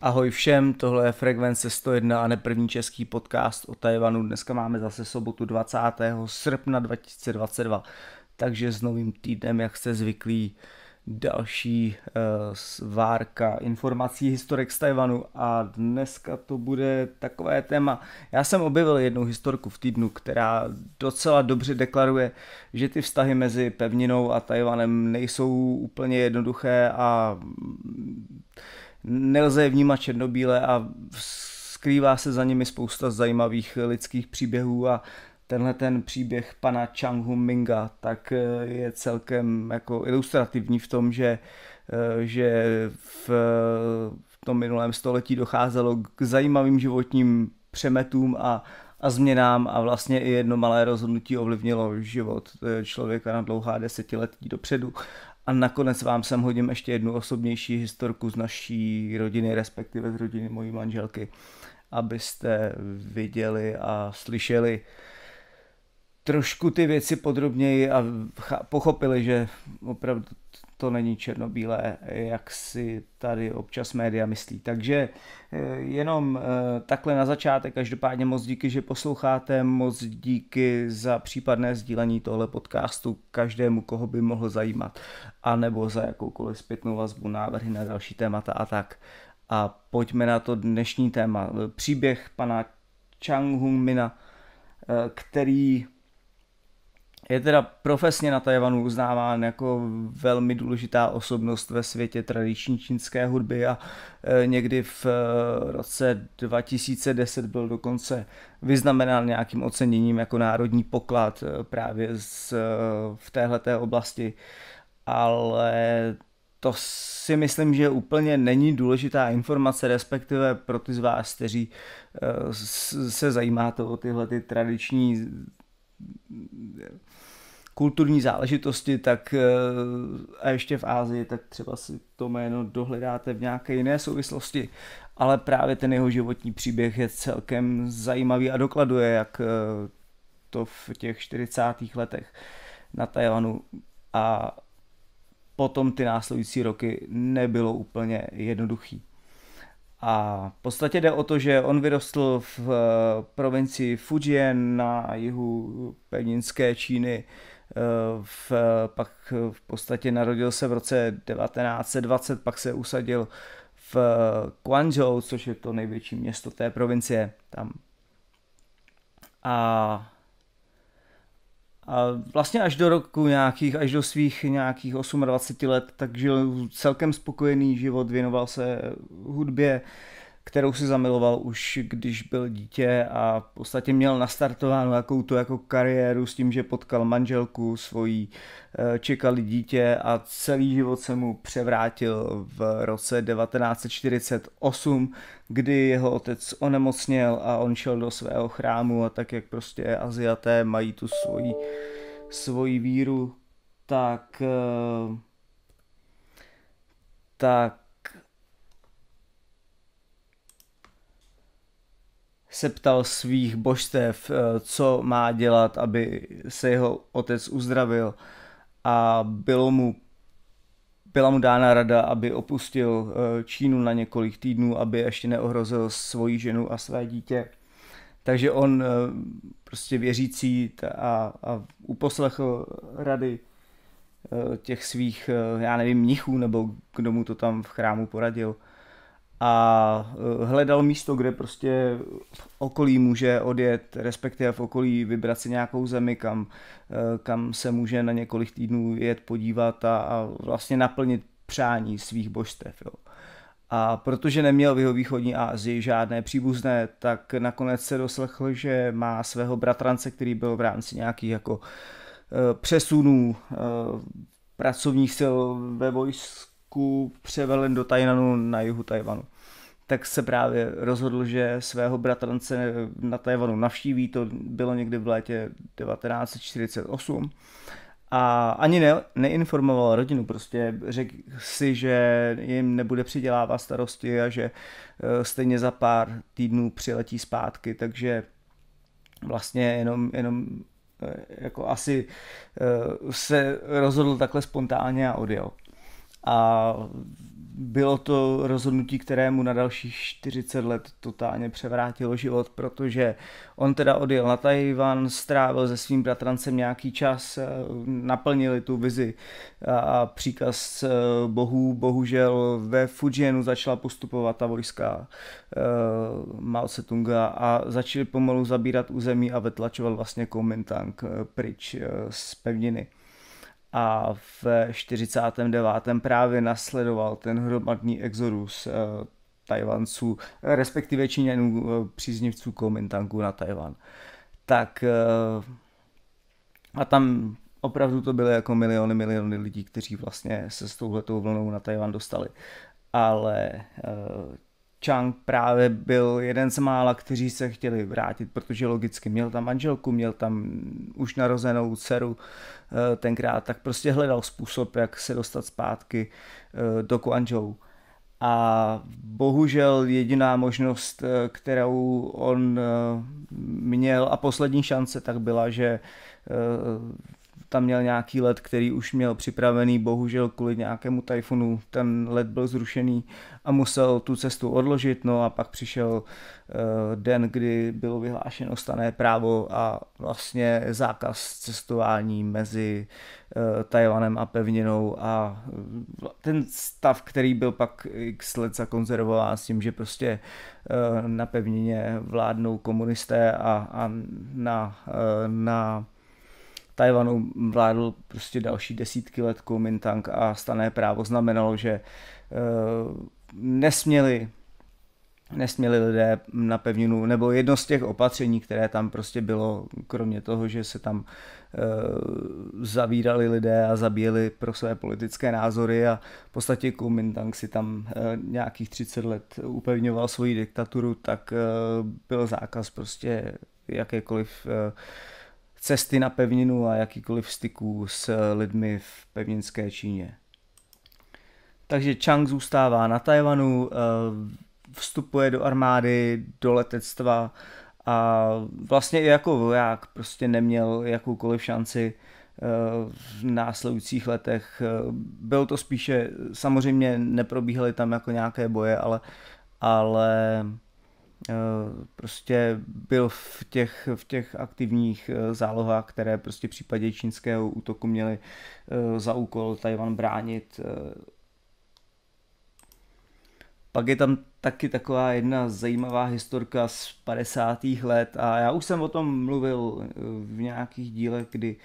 Ahoj všem, tohle je Frekvence 101 a neprvní český podcast o Tajvanu. Dneska máme zase sobotu 20. srpna 2022. Takže s novým týdnem, jak jste zvyklí, další uh, informací historik z Tajvanu a dneska to bude takové téma. Já jsem objevil jednu historku v týdnu, která docela dobře deklaruje, že ty vztahy mezi pevninou a Tajvanem nejsou úplně jednoduché a nelze je vnímat černobíle a skrývá se za nimi spousta zajímavých lidských příběhů a tenhle ten příběh pana Changhu Minga, tak eh, je celkem jako ilustrativní v tom, že, eh, že v, v tom minulém století docházelo k zajímavým životním přemetům a, a změnám a vlastně i jedno malé rozhodnutí ovlivnilo život eh, člověka na dlouhá desetiletí dopředu. A nakonec vám sem hodím ještě jednu osobnější historku z naší rodiny, respektive z rodiny mojí manželky, abyste viděli a slyšeli uh, trošku ty věci podrobněji a pochopili, že opravdu to není černobílé, jak si tady občas média myslí. Takže eh, jenom eh, takhle na začátek, každopádně moc díky, že posloucháte, moc díky za případné sdílení tohle podcastu každému, koho by mohl zajímat, anebo za jakoukoliv zpětnou vazbu, návrhy na další témata a tak. A pojďme na to dnešní téma. Příběh pana Chang Hung Mina, eh, který je teda profesně na Tajvanu uznáván jako velmi důležitá osobnost ve světě tradiční čínské hudby a e, někdy v e, roce 2010 byl dokonce vyznamenán nějakým oceněním jako národní poklad e, právě z, v téhleté oblasti, ale to si myslím, že úplně není důležitá informace, respektive pro ty z vás, kteří se zajímáte o tyhle ty tradiční kulturní záležitosti, tak eh, a ještě v Ázii, tak třeba si to jméno dohledáte v nějaké jiné souvislosti, ale právě ten jeho životní příběh je celkem zajímavý a dokladuje, jak eh, to v těch 40. letech na Tajvanu a potom ty následující roky nebylo úplně jednoduchý. A v podstatě jde o to, že on vyrostl v eh, provincii Fujian na jihu pevninské Číny. Eh, v, pak v podstatě narodil se v roce 1920, pak se usadil v eh, Guangzhou, což je to největší město té provincie tam. A a vlastně až do roku nějakých, až do svých nějakých 28 let, tak žil celkem spokojený život, věnoval se hudbě, kterou si zamiloval už když byl dítě a v podstatě měl nastartovánu jakou tu jako kariéru s tím, že potkal manželku svojí, eh, čekali dítě a celý život se mu převrátil v roce 1948, kdy jeho otec onemocněl a on šel do svého chrámu a tak jak prostě Aziaté mají tu svoji, svoji víru, tak eh, tak se ptal svých božstev, eh, co má dělat, aby se jeho otec uzdravil a bylo mu, byla mu dána rada, aby opustil eh, Čínu na několik týdnů, aby ještě neohrozil svoji ženu a své dítě. Takže on eh, prostě věřící a, a uposlechl rady těch svých, já nevím, mnichů, nebo kdo mu to tam v chrámu poradil – a eh, hledal místo, kde prostě v okolí může odjet, respektive v okolí vybrat si nějakou zemi, kam, eh, kam se může na několik týdnů jet podívat a, a vlastně naplnit přání svých božstev. Jo. A protože neměl v jeho východní Ázii žádné příbuzné, tak nakonec se doslechl, že má svého bratrance, který byl v rámci nějakých jako eh, přesunů pracovních sil ve vojsku trošku převelen do Tajnanu na jihu Tajvanu. Tak se právě rozhodl, že svého bratrance na Tajvanu navštíví, to bylo někdy v létě 1948. A ani ne, neinformoval rodinu, prostě řekl si, že jim nebude přidělávat starosti a že eh, stejně za pár týdnů přiletí zpátky, takže vlastně jenom, jenom eh, jako asi eh, se rozhodl takhle spontánně a odjel a bylo to rozhodnutí, kterému na dalších 40 let totálně převrátilo život, protože on teda odjel na Tajvan, strávil se svým bratrancem nějaký čas, eh, naplnili tu vizi a příkaz eh, bohů, bohužel ve Fujianu začala postupovat ta vojska eh, Mao Tse-tunga a začali pomalu zabírat území a vetlačoval vlastně Komintang pryč z pevniny a v 49. právě nasledoval ten hromadný exodus eh, Tajvanců, respektive Číňanů eh, příznivců Komintangu na Tajvan. Tak eh, a tam opravdu to byly jako miliony, miliony lidí, kteří vlastně se s touhletou vlnou na Tajvan dostali. Ale Chang právě byl jeden z mála, kteří se chtěli vrátit, protože logicky měl tam manželku, měl tam už narozenou dceru eh, tenkrát, tak prostě hledal způsob, jak se dostat zpátky eh, do Guangzhou. A bohužel jediná možnost, eh, kterou on měl a poslední šance, tak byla, že tam měl nějaký let, který už měl připravený, bohužel kvůli nějakému tajfunu ten let byl zrušený a musel tu cestu odložit, no a pak přišel eh, den, kdy bylo vyhlášeno stané právo a vlastně zákaz cestování mezi eh, Tajvanem a pevninou a eh, ten stav, který byl pak x let zakonzervován s tím, že prostě na pevnině vládnou komunisté a, a na, na Tajvanu vládl prostě další desítky let Kuomintang a stané právo znamenalo, že eh, nesměli nesměli lidé na pevninu, nebo jedno z těch opatření, které tam prostě bylo, kromě toho, že se tam eh, zavírali lidé a zabíjeli pro své politické názory a v podstatě Kuomintang si tam eh, nějakých 30 let upevňoval svoji diktaturu, tak byl zákaz prostě jakékoliv cesty na pevninu a jakýkoliv styků s eh, lidmi v pevninské Číně. Takže Chang zůstává na Tajvanu, eh, vstupuje do armády, do letectva a vlastně i jako voják prostě neměl jakoukoliv šanci eh, v následujících letech. Bylo to spíše, samozřejmě neprobíhaly tam jako nějaké boje, ale, ale Eh, prostě byl v těch, v těch aktivních eh, zálohách, které prostě v případě čínského útoku měly eh, za úkol Tajvan bránit. Pak je tam taky taková jedna zajímavá historka z 50. let a já už jsem o tom mluvil v nějakých dílech, kdy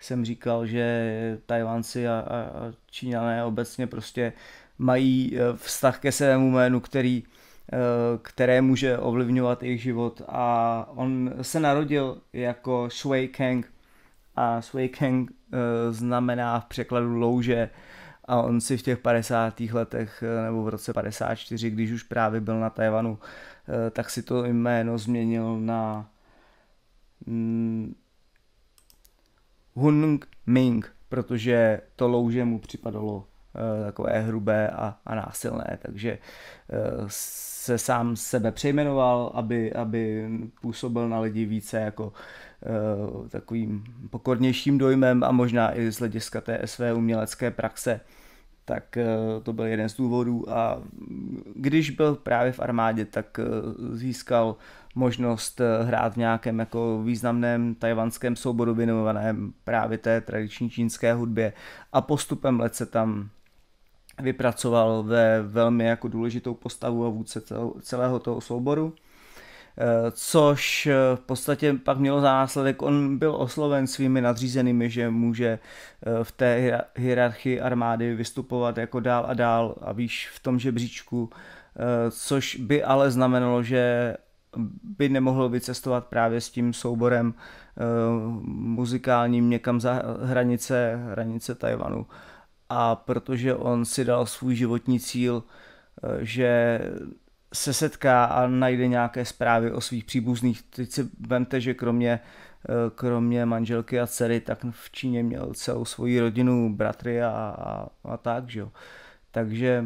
jsem říkal, že Tajvanci a, a, Číňané obecně prostě mají vztah ke svému jménu, který Eh, které může ovlivňovat jejich život. A on se narodil jako Shui Kang a Shui Kang eh, znamená v překladu louže a on si v těch 50. letech eh, nebo v roce 54, když už právě byl na Tajvanu, tak si to jméno změnil na mm, Hunung Ming, protože to louže mu připadalo Eh, takové hrubé a, a násilné, takže eh, se sám sebe přejmenoval, aby, aby působil na lidi více jako eh, takovým pokornějším dojmem a možná i z hlediska té své umělecké praxe tak to byl jeden z důvodů a když byl právě v armádě, tak získal možnost hrát v nějakém jako významném tajvanském souboru věnovaném právě té tradiční čínské hudbě a postupem let se tam vypracoval ve velmi jako důležitou postavu a vůdce celého toho souboru. Eh, což eh, v podstatě pak mělo za následek, on byl osloven svými nadřízenými, že může eh, v té hierarchii armády vystupovat jako dál a dál a výš v tom žebříčku, což by ale znamenalo, že by nemohl vycestovat právě s tím souborem muzikálním někam za hranice, hranice Tajvanu a protože on si dal svůj životní cíl, eh, že se setká a najde nějaké zprávy o svých příbuzných. Teď si vemte, že kromě, eh, kromě manželky a dcery, tak v Číně měl celou svoji rodinu, bratry a, a, a tak, že jo. Takže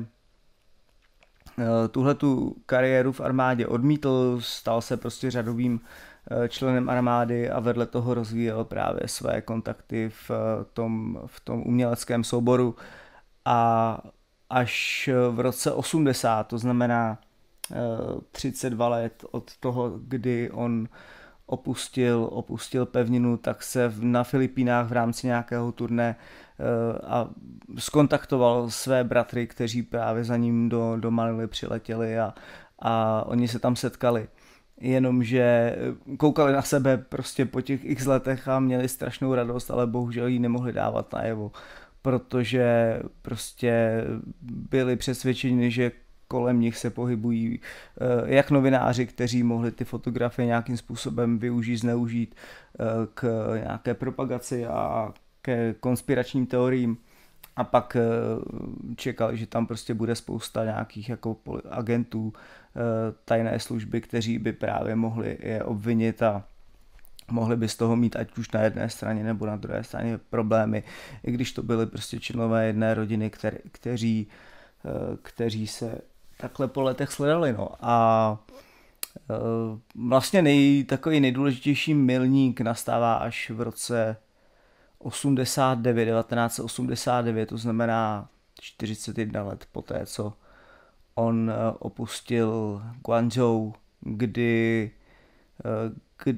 eh, tuhle tu kariéru v armádě odmítl, stal se prostě řadovým Eh, členem armády a vedle toho rozvíjel právě své kontakty v eh, tom, v tom uměleckém souboru a až eh, v roce 80, to znamená 32 let od toho, kdy on opustil, opustil pevninu, tak se na Filipínách v rámci nějakého turné a skontaktoval své bratry, kteří právě za ním do, do Manily přiletěli a, a oni se tam setkali jenomže eh, koukali na sebe prostě po těch x letech a měli strašnou radost, ale bohužel ji nemohli dávat najevo, protože prostě byli přesvědčeni, že kolem nich se pohybují eh, jak novináři, kteří mohli ty fotografie nějakým způsobem využít, zneužít eh, k nějaké propagaci a ke konspiračním teoriím, a pak eh, čekali, že tam prostě bude spousta nějakých jako agentů eh, tajné služby, kteří by právě mohli je obvinit a mohli by z toho mít ať už na jedné straně nebo na druhé straně problémy, i když to byly prostě členové jedné rodiny, kteří, eh, kteří se takhle po letech sledali. No. A vlastně nej, takový nejdůležitější milník nastává až v roce 89, 1989, to znamená 41 let poté, co on eh, opustil Guangzhou, kdy, eh,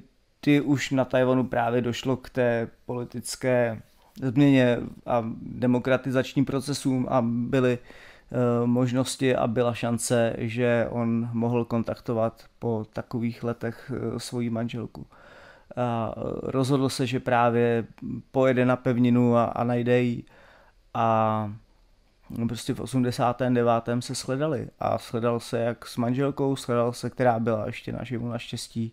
kdy už na Tajvanu právě došlo k té politické změně a demokratizačním procesům a byly eh, možnosti a byla šance, že on mohl kontaktovat po takových letech svoji manželku a eh, rozhodl se, že právě pojede na pevninu a, a najde ji a no, prostě v 89. se sledali a sledal se jak s manželkou, sledal se, která byla ještě naživu naštěstí,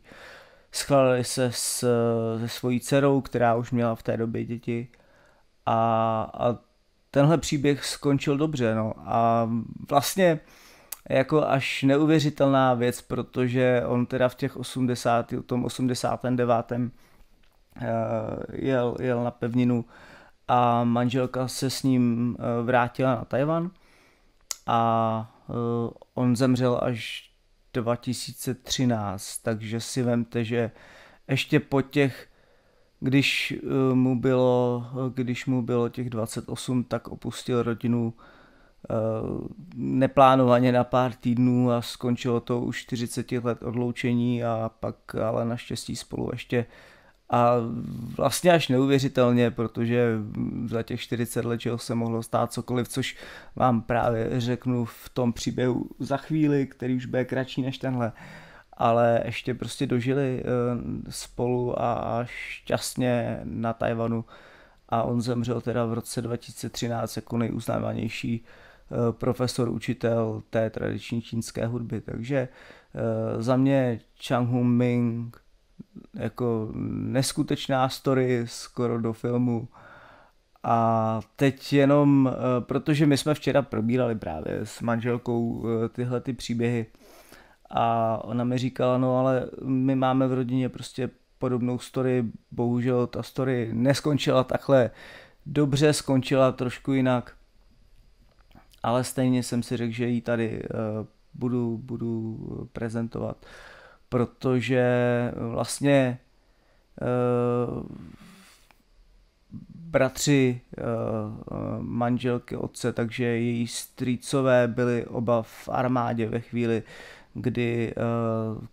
schladali se s, se svojí dcerou, která už měla v té době děti a, a tenhle příběh skončil dobře no a vlastně jako až neuvěřitelná věc, protože on teda v těch 80, v tom 89. Eh, jel, jel na pevninu a manželka se s ním eh, vrátila na Tajvan a eh, on zemřel až 2013, takže si vemte, že ještě po těch, když mu bylo, když mu bylo těch 28, tak opustil rodinu Eh, neplánovaně na pár týdnů a skončilo to už 40 let odloučení a pak ale naštěstí spolu ještě a vlastně až neuvěřitelně, protože za těch 40 let čeho se mohlo stát cokoliv, což vám právě řeknu v tom příběhu za chvíli, který už bude kratší než tenhle. Ale ještě prostě dožili eh, spolu a šťastně na Tajvanu a on zemřel teda v roce 2013 jako nejuznávanější Eh, profesor, učitel té tradiční čínské hudby. Takže eh, za mě Chang Hung Ming jako neskutečná story skoro do filmu. A teď jenom, eh, protože my jsme včera probírali právě s manželkou tyhle ty příběhy a ona mi říkala, no ale my máme v rodině prostě podobnou story, bohužel ta story neskončila takhle dobře, skončila trošku jinak ale stejně jsem si řekl, že ji tady eh, budu, budu eh, prezentovat, protože vlastně eh, bratři manželky otce, takže její strýcové byli oba v armádě ve chvíli, kdy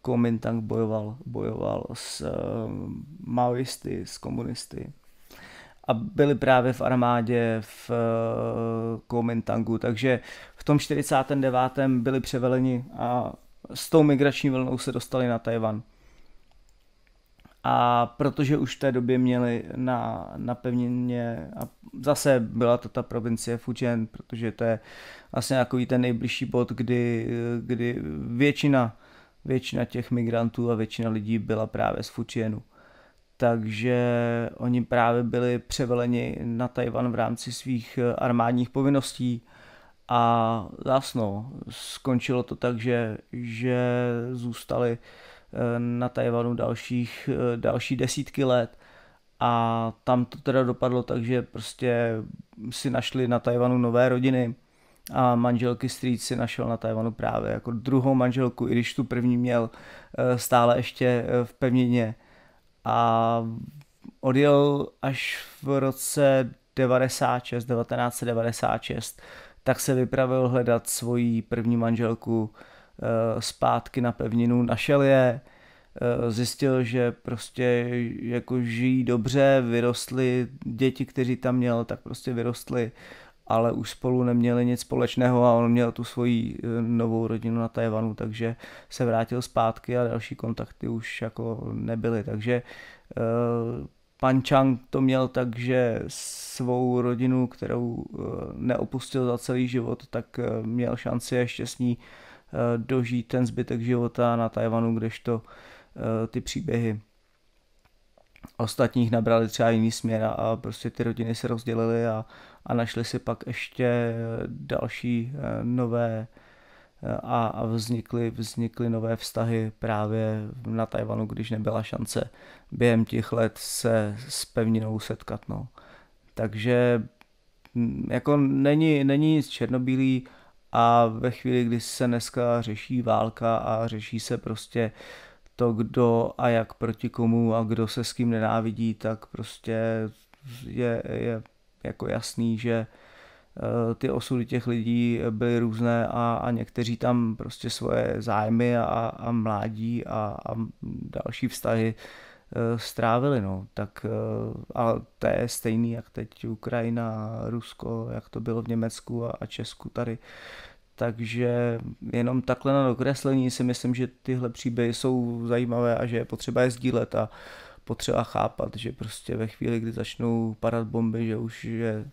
Komintang bojoval, bojoval s maoisty, s komunisty a byli právě v armádě v eh, Kuomintangu, takže v tom 49. byli převeleni a s tou migrační vlnou se dostali na Tajvan. A protože už v té době měli na, na pevnině, a zase byla to ta provincie Fujian, protože to je vlastně takový ten nejbližší bod, kdy, kdy většina, většina těch migrantů a většina lidí byla právě z Fujianu takže oni právě byli převeleni na Tajvan v rámci svých eh, armádních povinností a zásno, skončilo to tak, že, že zůstali eh, na Tajvanu dalších, eh, další desítky let a tam to teda dopadlo tak, že prostě si našli na Tajvanu nové rodiny a manželky Street si našel na Tajvanu právě jako druhou manželku, i když tu první měl stále ještě v pevnině a odjel až v roce 96, 1996, tak se vypravil hledat svoji první manželku eh, zpátky na pevninu, našel je, eh, zjistil, že prostě jako žijí dobře, vyrostly děti, kteří tam měl, tak prostě vyrostly ale už spolu neměli nic společného a on měl tu svoji eh, novou rodinu na Tajvanu, takže se vrátil zpátky a další kontakty už jako nebyly, takže eh, Pan Chang to měl tak, že svou rodinu, kterou eh, neopustil za celý život, tak měl šanci ještě s ní dožít ten zbytek života na Tajvanu, kdežto ty příběhy ostatních nabrali třeba jiný směr a prostě ty rodiny se rozdělily a, a našli si pak ještě další eh, nové eh, a, a vznikly, vznikly nové vztahy právě na Tajvanu, když nebyla šance během těch let se s pevninou setkat. No. Takže mm, jako není, není nic černobílý a ve chvíli, kdy se dneska řeší válka a řeší se prostě uh, to, kdo a jak proti komu a kdo se s kým nenávidí, tak prostě je, je jako jasný, že eh, ty osudy těch lidí byly různé a, a někteří tam prostě svoje zájmy a, a mládí a, a další vztahy eh, strávili, no, tak eh, ale to je stejný, jak teď Ukrajina, Rusko, jak to bylo v Německu a, a Česku tady, uh, takže jenom takhle na dokreslení si myslím, že tyhle příběhy jsou zajímavé a že je potřeba je sdílet a potřeba chápat, že prostě ve chvíli, kdy začnou padat bomby, že už je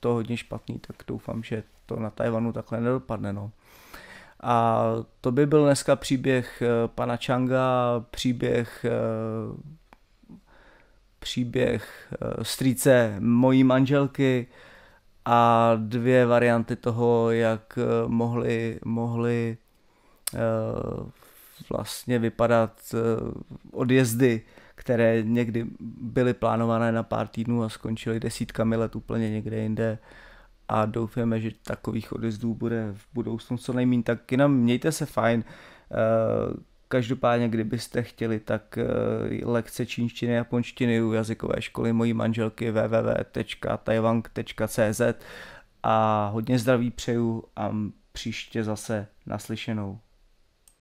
to hodně špatný, tak doufám, že to na Tajvanu takhle nedopadne. No. A to by byl dneska příběh eh, pana Changa, příběh eh, příběh eh, strýce mojí manželky, a dvě varianty toho, jak eh, mohly, mohly eh, vlastně vypadat eh, odjezdy, které někdy byly plánované na pár týdnů a skončily desítkami let úplně někde jinde a doufáme, že takových odjezdů bude v budoucnu co nejméně, tak jenom mějte se fajn, Každopádně, kdybyste chtěli, tak eh, lekce čínštiny a japonštiny u jazykové školy mojí manželky www.taiwan.cz a hodně zdraví přeju a příště zase naslyšenou.